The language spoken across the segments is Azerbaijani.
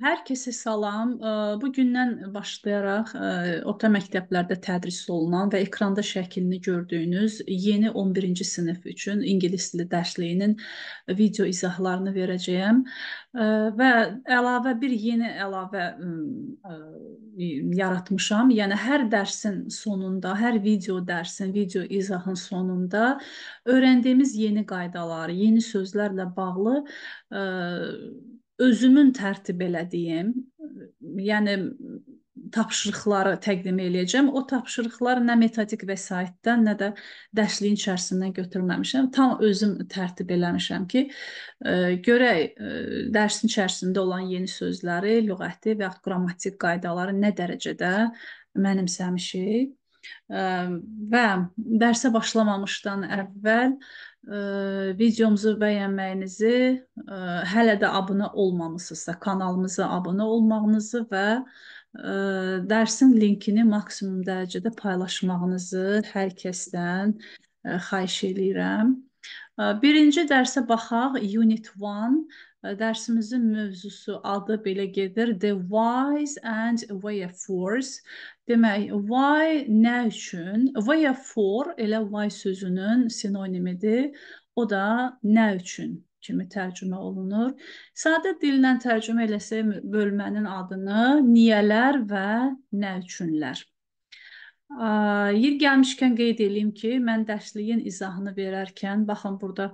Hər kəsə salam. Bu gündən başlayaraq orta məktəblərdə tədris olunan və ekranda şəklini gördüyünüz yeni 11-ci sinif üçün ingilis dili dərsliyinin video izahlarını verəcəyəm və əlavə bir yeni əlavə yaratmışam. Yəni hər dərsin sonunda, hər video dərsin, video izahın sonunda öyrəndiyimiz yeni qaydaları, yeni sözlərlə bağlı özümün tərtib elədiyim, yəni tapşırıqları təqdim eləyəcəm. O tapşırıqlar nə metodik vəsaitdən, nə də dərsliyin içərisindən götürməmişəm. Tam özüm tərtib eləmişəm ki, e, görək e, dərsin içərisində olan yeni sözləri, lüğəti və ya qrammatik qaydaları nə dərəcədə mənimsəmişik və dərsə başlamamışdan əvvəl videomuzu bəyənməyinizi, hələ də abunə olmamısınızsa kanalımıza abunə olmağınızı və dərsin linkini maksimum dərəcədə paylaşmağınızı hər kəsdən xahiş eləyirəm. Birinci dərsə baxaq, Unit 1 Dərsimizin mövzusu adı belə gedir. The whys and wherefores. Demək, why nə üçün, wherefore elə why sözünün sinonimidir. O da nə üçün kimi tərcümə olunur. Sadə dillə tərcümə eləsə bölmənin adını niyələr və nə üçünlər. Ə, yer gəlmişkən qeyd edeyim ki, mən dərsliyin izahını verərkən baxın burada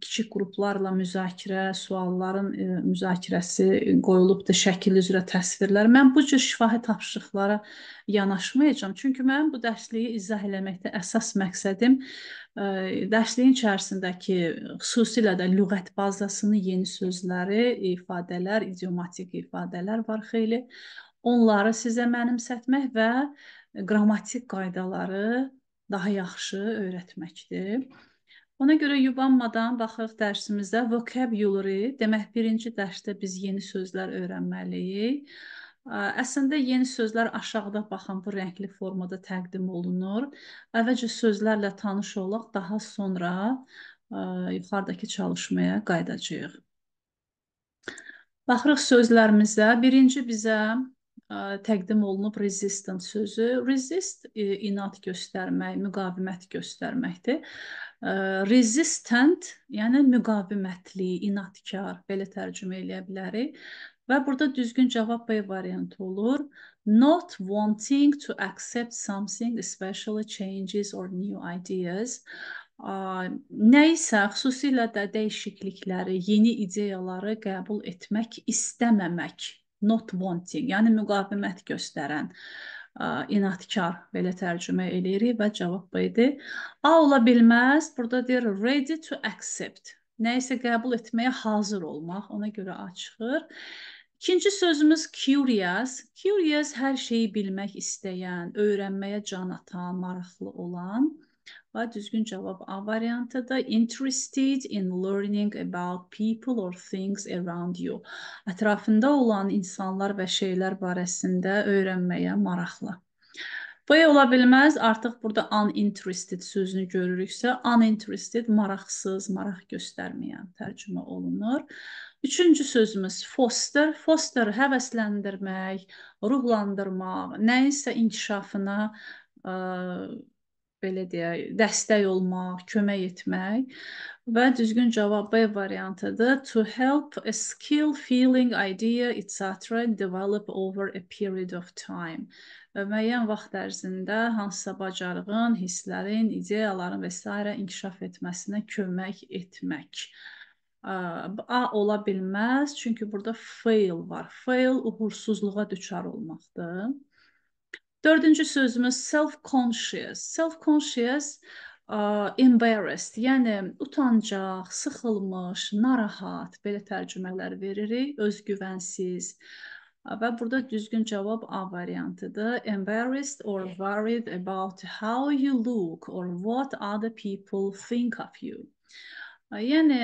kiçik qruplarla müzakirə, sualların e, müzakirəsi qoyulubdur, şəkil üzrə təsvirlər. Mən bu cür şifahi tapşırıqlara yanaşmayacağam. Çünki mənim bu dərsliyi izah eləməkdə əsas məqsədim e, dərsliyin içərisindəki xüsusilə də lüğət bazasını, yeni sözləri, ifadələr, idiomatik ifadələr var xeyli. Onları sizə mənimsətmək və qrammatik qaydaları daha yaxşı öyrətməkdir. Ona görə yubanmadan baxırıq dərsimizdə vocabulary, demək birinci dərsdə biz yeni sözlər öyrənməliyik. Əslində yeni sözlər aşağıda baxan bu rəngli formada təqdim olunur. Əvvəlcə sözlərlə tanış olaq, daha sonra ə, yuxarıdakı çalışmaya qayıdacağıq. Baxırıq sözlərimizə. Birinci bizə ə, təqdim olunub resistant sözü. Resist ə, inad göstərmək, müqavimət göstərməkdir resistant, yəni müqavimətli, inadkar belə tərcümə eləyə bilərik. Və burada düzgün cavab B variantı olur. Not wanting to accept something, especially changes or new ideas. Nə isə xüsusilə də dəyişiklikləri, yeni ideyaları qəbul etmək istəməmək, not wanting, yəni müqavimət göstərən inadkar belə tərcümə eləyirik və cavab bu idi. A ola bilməz. Burada deyir ready to accept. Nə isə qəbul etməyə hazır olmaq, ona görə A çıxır. İkinci sözümüz curious. Curious hər şeyi bilmək istəyən, öyrənməyə can atan, maraqlı olan. Və düzgün cavab A variantı da interested in learning about people or things around you. Ətrafında olan insanlar və şeylər barəsində öyrənməyə maraqlı. B ola bilməz. Artıq burada uninterested sözünü görürüksə, uninterested maraqsız, maraq göstərməyən tərcümə olunur. Üçüncü sözümüz foster. Foster həvəsləndirmək, ruhlandırmaq, nəyinsə inkişafına ə, belə deyək, dəstək olmaq, kömək etmək və düzgün cavab B variantıdır. To help a skill, feeling, idea, etc. develop over a period of time. Və müəyyən vaxt ərzində hansısa bacarığın, hisslərin, ideyaların və s. inkişaf etməsinə kömək etmək. A ola bilməz, çünki burada fail var. Fail uğursuzluğa düçar olmaqdır. Dördüncü sözümüz self-conscious. Self-conscious ə, embarrassed, yəni utancaq, sıxılmış, narahat belə tərcümələr veririk, özgüvənsiz. Və burada düzgün cavab A variantıdır. Embarrassed or worried about how you look or what other people think of you. Yəni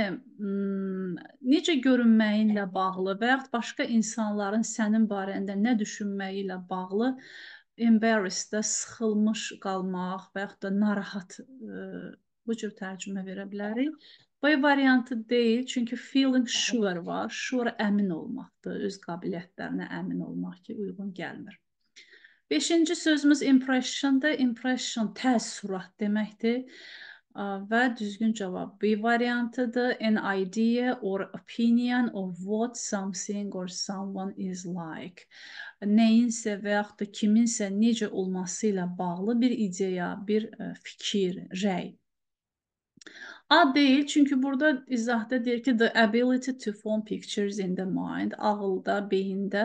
necə görünməyinlə bağlı və yaxud başqa insanların sənin barəndə nə düşünməyi ilə bağlı embarrassed-də sıxılmış qalmaq və yaxud da narahat ə, e, bu cür tərcümə verə bilərik. B variantı deyil, çünki feeling sure var. Sure əmin olmaqdır, öz qabiliyyətlərinə əmin olmaq ki, uyğun gəlmir. Beşinci sözümüz impression-dır. Impression təəssürat deməkdir və düzgün cavab B variantıdır. An idea or opinion of what something or someone is like. Nəyinsə və yaxud da kiminsə necə olması ilə bağlı bir ideya, bir e, fikir, rəy. A deyil, çünki burada izahda deyir ki, the ability to form pictures in the mind, ağılda, beyində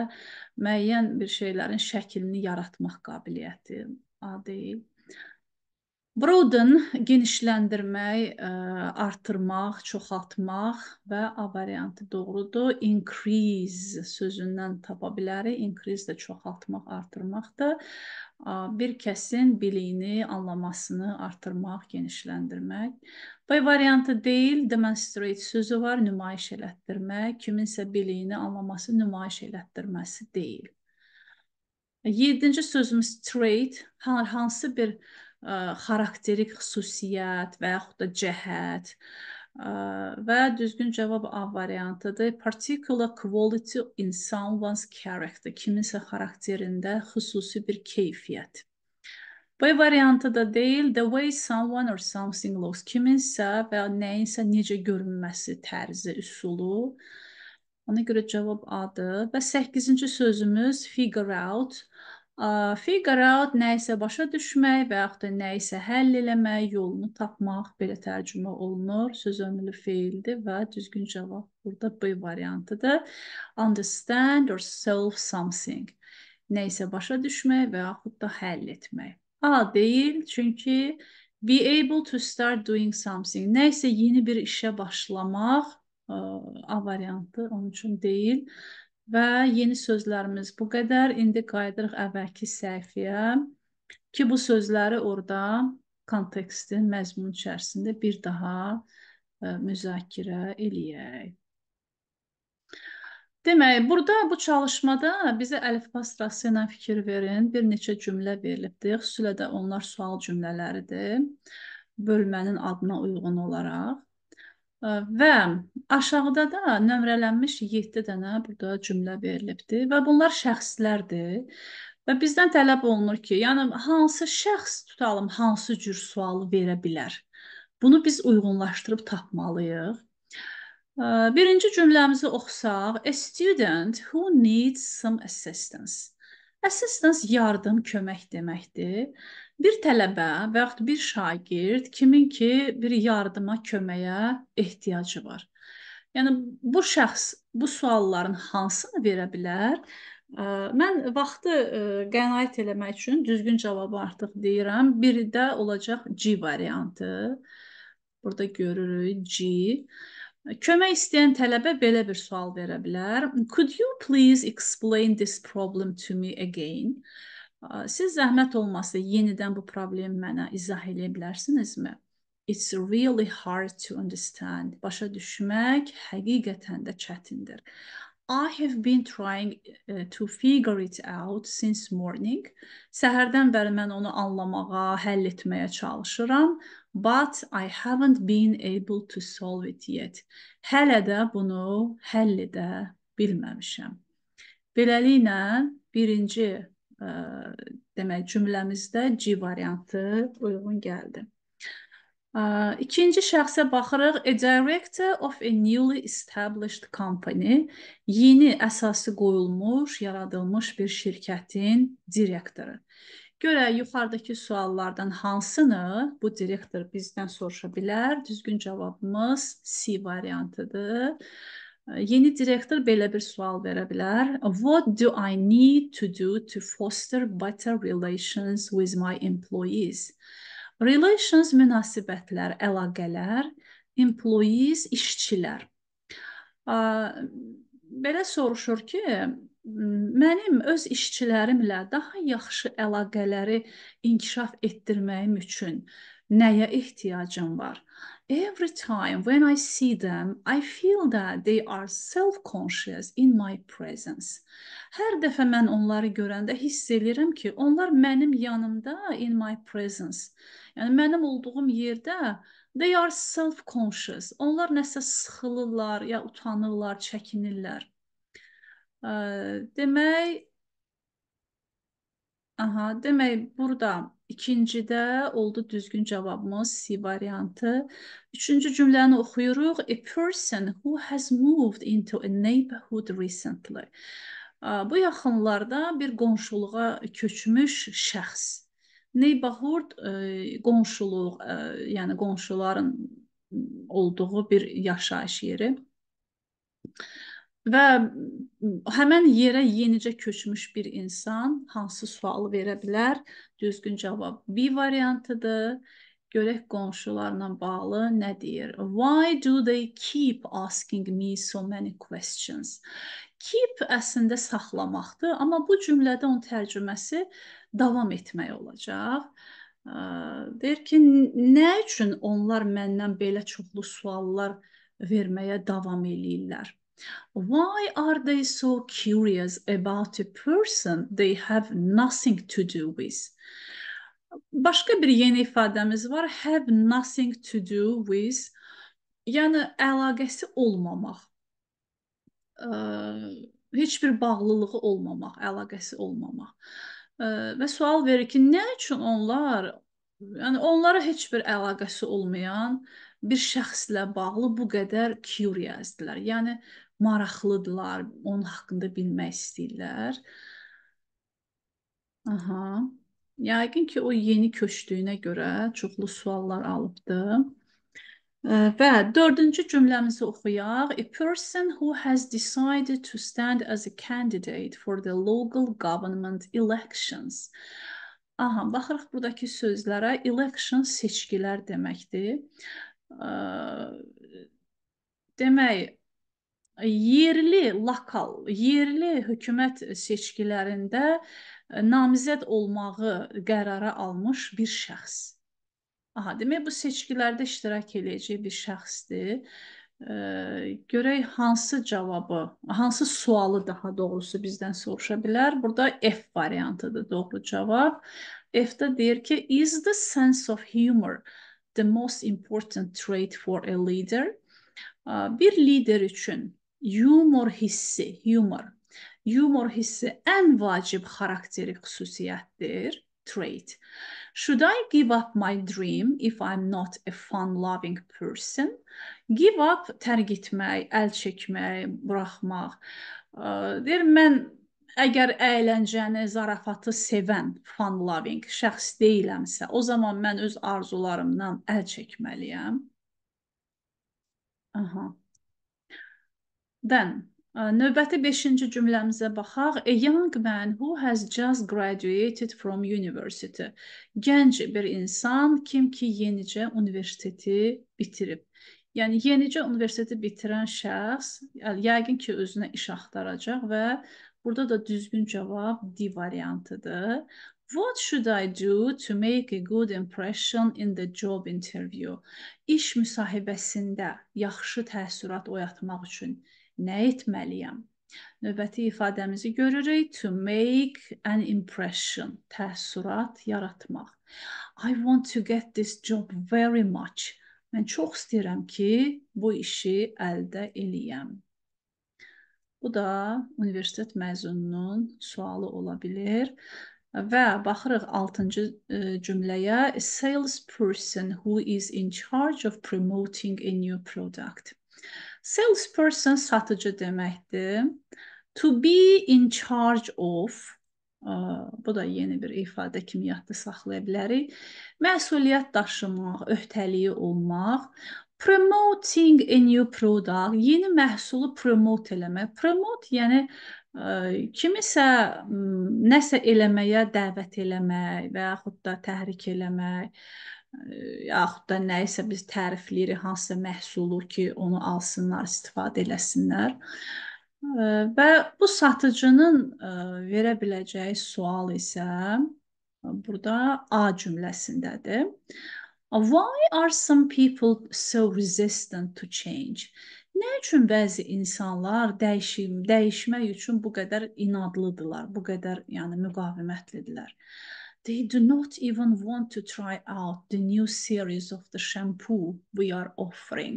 müəyyən bir şeylərin şəklini yaratmaq qabiliyyəti. A deyil. Broaden genişləndirmək, ə, e, artırmaq, çoxaltmaq və A variantı doğrudur. Increase sözündən tapa bilərik. Increase də çoxaltmaq, artırmaqdır. E, bir kəsin biliyini, anlamasını artırmaq, genişləndirmək. B variantı deyil, demonstrate sözü var, nümayiş elətdirmək. Kiminsə biliyini, anlaması nümayiş elətdirməsi deyil. 7-ci sözümüz trade, hər hansı bir ə, xarakterik xüsusiyyət və yaxud da cəhət ə, və düzgün cavab A variantıdır. Particular quality in someone's character, kiminsə xarakterində xüsusi bir keyfiyyət. B variantı da deyil, the way someone or something looks, kiminsə və ya nəyinsə necə görünməsi tərzi, üsulu. Ona görə cavab A-dır. Və 8-ci sözümüz figure out Figure out nə isə başa düşmək və yaxud da nə isə həll eləmək, yolunu tapmaq belə tərcümə olunur. Söz önlü feildir və düzgün cavab burada B variantıdır. Understand or solve something. Nə isə başa düşmək və yaxud da həll etmək. A deyil, çünki be able to start doing something. Nə isə yeni bir işə başlamaq A variantı onun üçün deyil. Və yeni sözlərimiz bu qədər. İndi qayıdırıq əvvəlki səhifəyə ki, bu sözləri orada kontekstin məzmun içərisində bir daha ə, e, müzakirə eləyək. Demək, burada bu çalışmada bizə əlifba sırası ilə fikir verin. Bir neçə cümlə verilibdir. Xüsusilə də onlar sual cümlələridir. Bölmənin adına uyğun olaraq. Və aşağıda da nömrələnmiş 7 dənə burada cümlə verilibdir və bunlar şəxslərdir. Və bizdən tələb olunur ki, yəni hansı şəxs tutalım, hansı cür sualı verə bilər. Bunu biz uyğunlaşdırıb tapmalıyıq. Birinci cümləmizi oxusaq, a student who needs some assistance. Assistance yardım, kömək deməkdir. Bir tələbə və yaxud bir şagird kimin ki bir yardıma, köməyə ehtiyacı var. Yəni bu şəxs bu sualların hansını verə bilər? Mən vaxtı qənaət eləmək üçün düzgün cavabı artıq deyirəm. Biri də olacaq C variantı. Burada görürük C. Kömək istəyən tələbə belə bir sual verə bilər. Could you please explain this problem to me again? Siz zəhmət olmasa yenidən bu problemi mənə izah edə bilərsinizmi? It's really hard to understand. Başa düşmək həqiqətən də çətindir. I have been trying e, to figure it out since morning. Səhərdən bəri mən onu anlamağa, həll etməyə çalışıram, but I haven't been able to solve it yet. Hələ də bunu həll edə bilməmişəm. Beləliklə, birinci ə, e, demək cümləmizdə C variantı uyğun gəldi. İkinci şəxsə baxırıq. A director of a newly established company, yeni əsası qoyulmuş, yaradılmış bir şirkətin direktoru. Görə yuxarıdakı suallardan hansını bu direktor bizdən soruşa bilər? Düzgün cavabımız C variantıdır. Yeni direktor belə bir sual verə bilər. What do I need to do to foster better relations with my employees? Relations münasibətlər, əlaqələr, employees işçilər. Belə soruşur ki, mənim öz işçilərimlə daha yaxşı əlaqələri inkişaf etdirməyim üçün nəyə ehtiyacım var? Every time when I see them, I feel that they are self-conscious in my presence. Hər dəfə mən onları görəndə hiss eləyirəm ki, onlar mənim yanımda in my presence Yəni mənim olduğum yerdə they are self-conscious. Onlar nəsə sıxılırlar, ya utanırlar, çəkinirlər. Ə, demək Aha, demək burada ikincidə oldu düzgün cavabımız C variantı. Üçüncü cümləni oxuyuruq. A person who has moved into a neighborhood recently. Bu yaxınlarda bir qonşuluğa köçmüş şəxs neighborhood ə, qonşuluq, ə, yəni qonşuların olduğu bir yaşayış yeri. Və həmin yerə yenicə köçmüş bir insan hansı sualı verə bilər? Düzgün cavab B variantıdır. Görək qonşularla bağlı nə deyir? Why do they keep asking me so many questions? keep əslində saxlamaqdır, amma bu cümlədə onun tərcüməsi davam etmək olacaq. Deyir ki, nə üçün onlar məndən belə çoxlu suallar verməyə davam eləyirlər? Why are they so curious about a person they have nothing to do with? Başqa bir yeni ifadəmiz var. Have nothing to do with. Yəni əlaqəsi olmamaq ə, heç bir bağlılığı olmamaq, əlaqəsi olmamaq. Ə, və sual verir ki, nə üçün onlar, yəni onlara heç bir əlaqəsi olmayan bir şəxslə bağlı bu qədər curiousdilər. Yəni maraqlıdılar, onun haqqında bilmək istəyirlər. Aha. Yəqin ki, o yeni köçdüyünə görə çoxlu suallar alıbdı. Və dördüncü cümləmizi oxuyaq. A person who has decided to stand as a candidate for the local government elections. Aha, baxırıq buradakı sözlərə. Election seçkilər deməkdir. Demək, yerli lokal, yerli hökumət seçkilərində namizəd olmağı qərara almış bir şəxs. Aha, demək bu seçkilərdə iştirak eləyəcək bir şəxsdir. E, görək hansı cavabı, hansı sualı daha doğrusu bizdən soruşa bilər. Burada F variantıdır doğru cavab. F-də deyir ki, is the sense of humor the most important trait for a leader? Bir lider üçün humor hissi, humor, humor hissi ən vacib xarakterik xüsusiyyətdir trait. Should I give up my dream if I'm not a fun-loving person? Give up tərk etmək, əl çəkmək, buraxmaq. Deyir mən əgər əyləncəni, zarafatı sevən, fun-loving şəxs deyiləmsə, o zaman mən öz arzularımdan əl çəkməliyəm. Aha. Then Növbəti 5-ci cümləmizə baxaq. A young man who has just graduated from university. Gənc bir insan kim ki, yenicə universiteti bitirib. Yəni yenicə universiteti bitirən şəxs yəni yəqin ki, özünə iş axtaracaq və burada da düzgün cavab D variantıdır. What should I do to make a good impression in the job interview? İş müsahibəsində yaxşı təəssürat oyatmaq üçün nə etməliyəm? Növbəti ifadəmizi görürük. To make an impression, təəssürat yaratmaq. I want to get this job very much. Mən çox istəyirəm ki, bu işi əldə eləyəm. Bu da universitet məzununun sualı ola bilər. Və baxırıq 6-cı e, cümləyə. A sales person who is in charge of promoting a new product. Salesperson satıcı deməkdir. To be in charge of e, bu da yeni bir ifadə kimi yadda saxlaya bilərik. Məsuliyyət daşımaq, öhdəliyi olmaq, promoting a new product, yeni məhsulu promote eləmək. Promote yəni e, kimisə nəsə eləməyə dəvət eləmək və yaxud da təhrik eləmək yaxud da nəyisə biz tərifləyirik, hansısa məhsulu ki, onu alsınlar, istifadə eləsinlər. Və bu satıcının verə biləcəyi sual isə burada A cümləsindədir. Why are some people so resistant to change? Nə üçün bəzi insanlar dəyişim, dəyişmək üçün bu qədər inadlıdırlar, bu qədər yəni müqavimətlidirlər? they do not even want to try out the new series of the shampoo we are offering.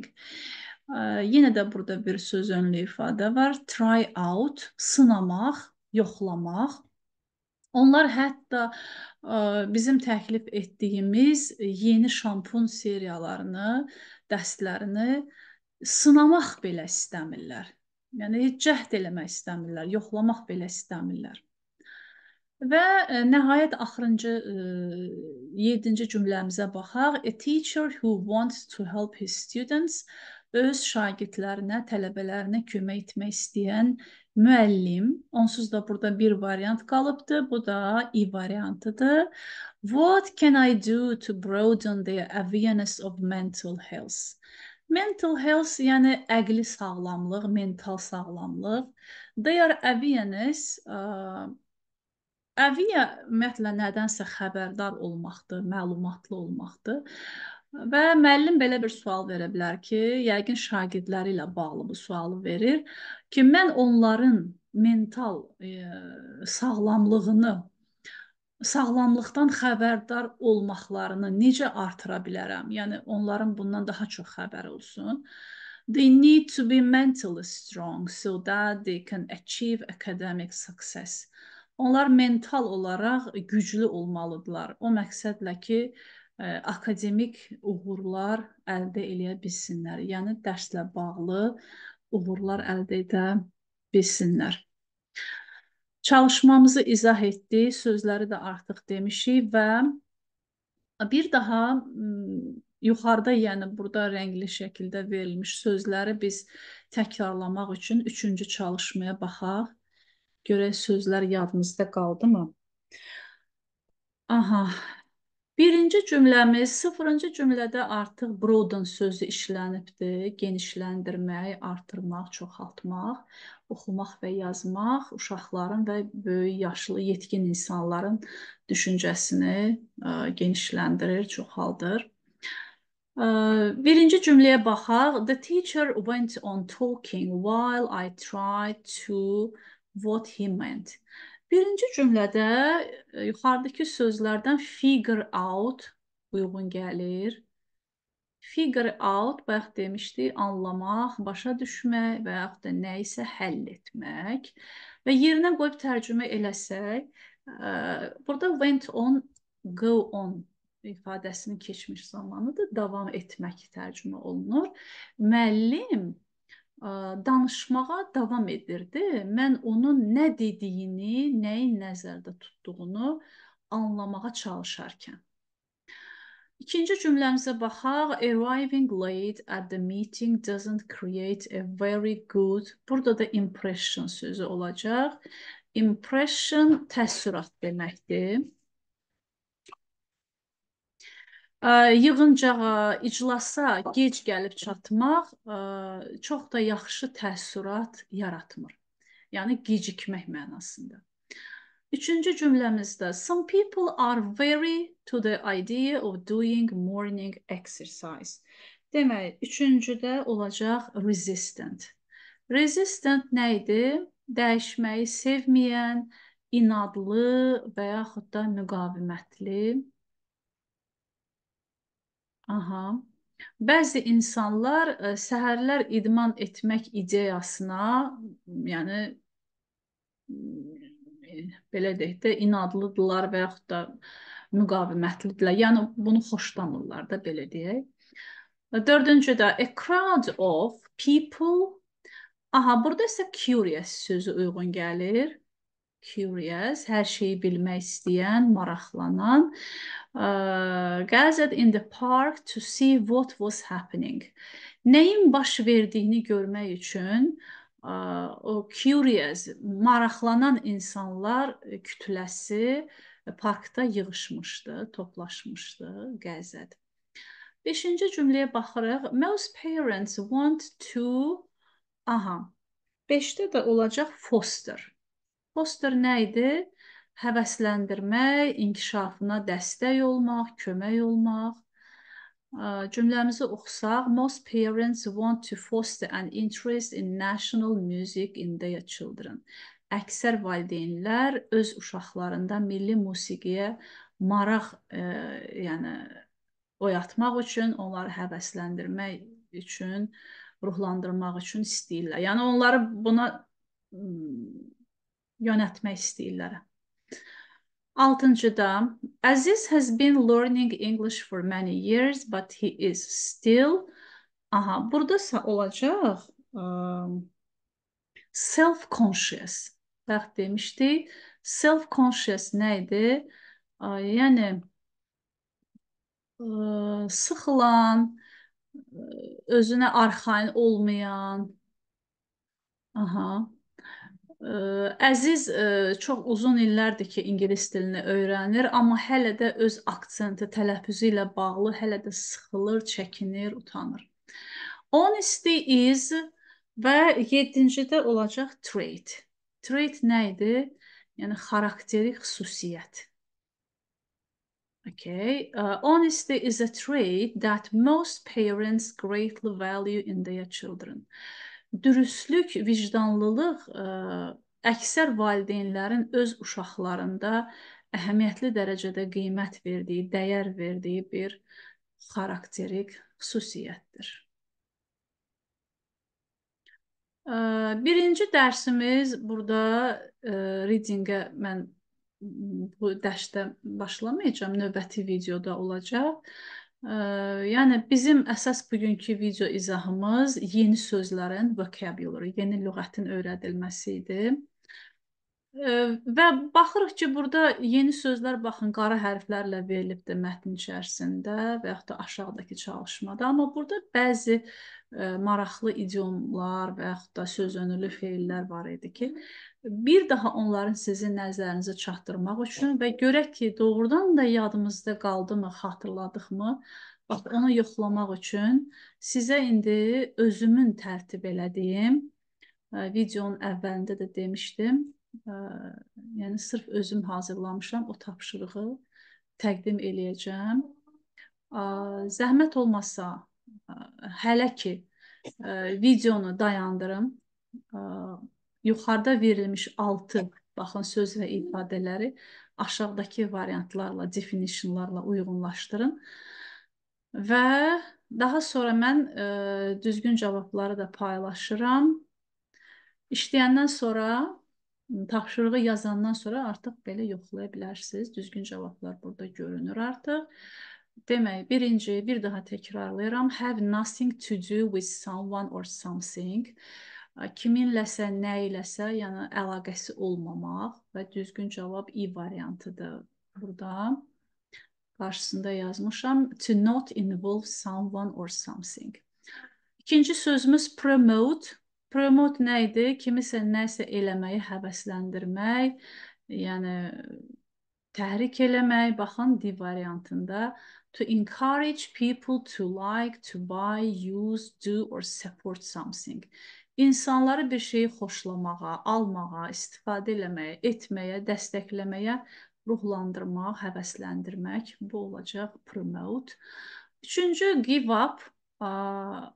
Ee, yenə də burada bir söz önlü ifadə var. Try out, sınamaq, yoxlamaq. Onlar hətta ə, e, bizim təklif etdiyimiz yeni şampun seriyalarını, dəstlərini sınamaq belə istəmirlər. Yəni heç cəhd eləmək istəmirlər, yoxlamaq belə istəmirlər. Və ə, e, nəhayət axırıncı ə, e, 7-ci cümləmizə baxaq. A teacher who wants to help his students öz şagirdlərinə, tələbələrinə kömək etmək istəyən müəllim. Onsuz da burada bir variant qalıbdı. Bu da i variantıdır. What can I do to broaden the awareness of mental health? Mental health, yəni əqli sağlamlıq, mental sağlamlıq. They are awareness, uh, Ədviyyə ümumiyyətlə nədənsə xəbərdar olmaqdır, məlumatlı olmaqdır. Və müəllim belə bir sual verə bilər ki, yəqin şagirdləri ilə bağlı bu sualı verir ki, mən onların mental e, sağlamlığını sağlamlıqdan xəbərdar olmaqlarını necə artıra bilərəm? Yəni onların bundan daha çox xəbəri olsun. They need to be mentally strong so that they can achieve academic success. Onlar mental olaraq güclü olmalıdırlar. O məqsədlə ki, ə, e, akademik uğurlar əldə eləyə bilsinlər. Yəni dərslə bağlı uğurlar əldə edə bilsinlər. Çalışmamızı izah etdik, sözləri də artıq demişik və bir daha yuxarıda, yəni burada rəngli şəkildə verilmiş sözləri biz təkrarlamaq üçün üçüncü çalışmaya baxaq. Görək sözlər yadınızda qaldımı? Aha. Birinci cümləmiz, sıfırıncı cümlədə artıq broaden sözü işlənibdir. Genişləndirmək, artırmaq, çoxaltmaq, oxumaq və yazmaq uşaqların və böyük yaşlı yetkin insanların düşüncəsini ə, e, genişləndirir, çoxaldır. E, birinci cümləyə baxaq. The teacher went on talking while I tried to what he meant. Birinci cümlədə e, yuxarıdakı sözlərdən figure out uyğun gəlir. Figure out bayaq demişdi, anlamaq, başa düşmək və yaxud da nə isə həll etmək. Və yerinə qoyub tərcümə eləsək, e, burada went on, go on ifadəsinin keçmiş zamanıdır, davam etmək tərcümə olunur. Müəllim danışmağa davam edirdi. Mən onun nə dediyini, nəyi nəzərdə tutduğunu anlamağa çalışarkən. İkinci cümləmizə baxaq. Arriving late at the meeting doesn't create a very good. Burada da impression sözü olacaq. Impression təəssürat deməkdir. yığıncağa, iclasa gec gəlib çatmaq çox da yaxşı təəssürat yaratmır. Yəni gecikmək mənasında. Üçüncü cümləmizdə some people are very to the idea of doing morning exercise. Demək, üçüncüdə olacaq resistant. Resistant nə idi? Dəyişməyi sevməyən, inadlı və yaxud da müqavimətli Aha. Bəzi insanlar e, səhərlər idman etmək ideyasına, yəni e, belə deyək də, inadlıdırlar və yaxud da müqavimətlidirlər. Yəni bunu xoşlamırlar da belə deyək. Dördüncü də a crowd of people. Aha, burada isə curious sözü uyğun gəlir curious, hər şeyi bilmək istəyən, maraqlanan. Uh, gathered in the park to see what was happening. Nəyin baş verdiyini görmək üçün uh, o curious, maraqlanan insanlar kütləsi parkda yığılmışdı, toplaşmışdı, gəzədi. 5-ci cümləyə baxırıq. Most parents want to aha. 5-də də olacaq foster. Poster nə idi? Həvəsləndirmək, inkişafına dəstək olmaq, kömək olmaq. Cümləmizi oxusaq, most parents want to foster an interest in national music in their children. Əksər valideynlər öz uşaqlarında milli musiqiyə maraq, e, yəni oyatmaq üçün, onları həvəsləndirmək üçün, ruhlandırmaq üçün istəyirlər. Yəni onları buna yönətmək istəyirlər. Altıncıda, Aziz has been learning English for many years, but he is still Aha, burada olacaq self-conscious. Bax demişdik, self-conscious nə idi? Yəni ə, sıxılan, özünə arxayın olmayan. Aha. Əziz e, çox uzun illərdir ki, ingilis dilini öyrənir, amma hələ də öz aksenti, tələffüzü ilə bağlı hələ də sıxılır, çəkinir, utanır. Honesty is və 7-cidə olacaq trait. Trait nə idi? Yəni xarakteri, xüsusiyyət. Okay. Uh, e, honesty is a trait that most parents greatly value in their children. Uh, dürüstlük, vicdanlılıq ə, e, əksər valideynlərin öz uşaqlarında əhəmiyyətli dərəcədə qiymət verdiyi, dəyər verdiyi bir xarakterik xüsusiyyətdir. E, birinci dərsimiz burada e, readingə mən bu dərsdə başlamayacağam, növbəti videoda olacaq. Yəni bizim əsas bugünkü video izahımız yeni sözlərin vocabulary, yeni lüğətin öyrədilməsi idi. Və baxırıq ki, burada yeni sözlər baxın qara hərflərlə verilibdir mətn içərisində və yaxud da aşağıdakı çalışmada, amma burada bəzi e, maraqlı idiomlar və yaxud da söz önülü feillər var idi ki, bir daha onların sizin nəzərinizə çatdırmaq üçün və görək ki, doğrudan da yadımızda qaldımı, xatırladığımı, bax onu yoxlamaq üçün sizə indi özümün tərtib elədiyim e, videonun əvvəlində də demişdim. E, yəni sırf özüm hazırlamışam o tapşırığı təqdim eləyəcəm. Zəhmət olmasa e, hələ ki videonu dayandırım yuxarıda verilmiş altı baxın söz və ifadələri aşağıdakı variantlarla, definitionlarla uyğunlaşdırın. Və daha sonra mən ə, e, düzgün cavabları da paylaşıram. İşləyəndən sonra tapşırığı yazandan sonra artıq belə yoxlaya bilərsiniz. Düzgün cavablar burada görünür artıq. Demək, birinci, bir daha təkrarlayıram. Have nothing to do with someone or something kiminləsə, nə iləsə, yəni əlaqəsi olmamaq və düzgün cavab i e variantıdır burada. Qarşısında yazmışam to not involve someone or something. İkinci sözümüz promote. Promote nə idi? Kimisə nəsə eləməyi həvəsləndirmək, yəni təhrik eləmək. Baxın D variantında to encourage people to like, to buy, use, do or support something insanları bir şeyi xoşlamağa, almağa, istifadə eləməyə, etməyə, dəstəkləməyə ruhlandırmaq, həvəsləndirmək bu olacaq promote. Üçüncü give up A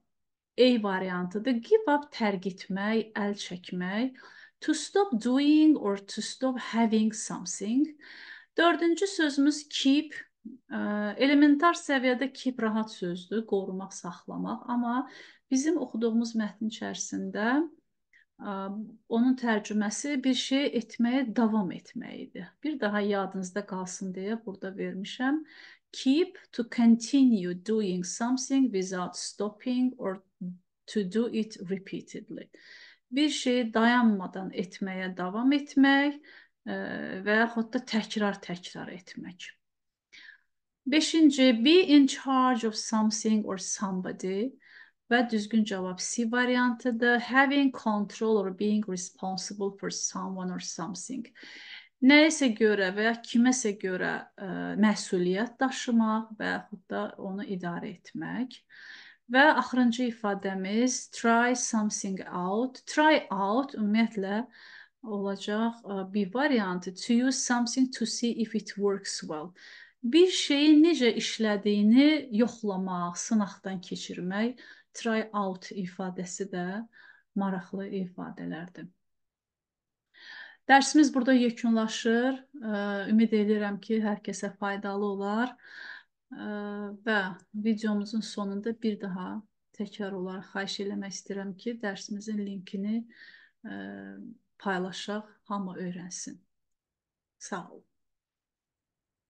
variantıdır. Give up tərk etmək, əl çəkmək, to stop doing or to stop having something. Dördüncü sözümüz keep elementar səviyyədə keep rahat sözdür, qorumaq, saxlamaq, amma Bizim oxuduğumuz mətn içərisində onun tərcüməsi bir şey etməyə davam etmək idi. Bir daha yadınızda qalsın deyə burada vermişəm. Keep to continue doing something without stopping or to do it repeatedly. Bir şeyi dayanmadan etməyə davam etmək e, və yaxud da təkrar-təkrar etmək. Beşinci, be in charge of something or somebody. Və düzgün cavab C variantıdır. Having control or being responsible for someone or something. Nəyəsə görə və ya kiməsə görə ə, e, məsuliyyət daşımaq və yaxud da onu idarə etmək. Və axırıncı ifadəmiz try something out. Try out ümumiyyətlə olacaq ə, e, bir variantı to use something to see if it works well bir şeyin necə işlədiyini yoxlamaq, sınaqdan keçirmək try out ifadəsi də maraqlı ifadələrdir. Dərsimiz burada yekunlaşır. Ümid edirəm ki, hər kəsə faydalı olar və videomuzun sonunda bir daha təkrar olaraq xahiş eləmək istəyirəm ki, dərsimizin linkini paylaşaq, hamı öyrənsin. Sağ olun.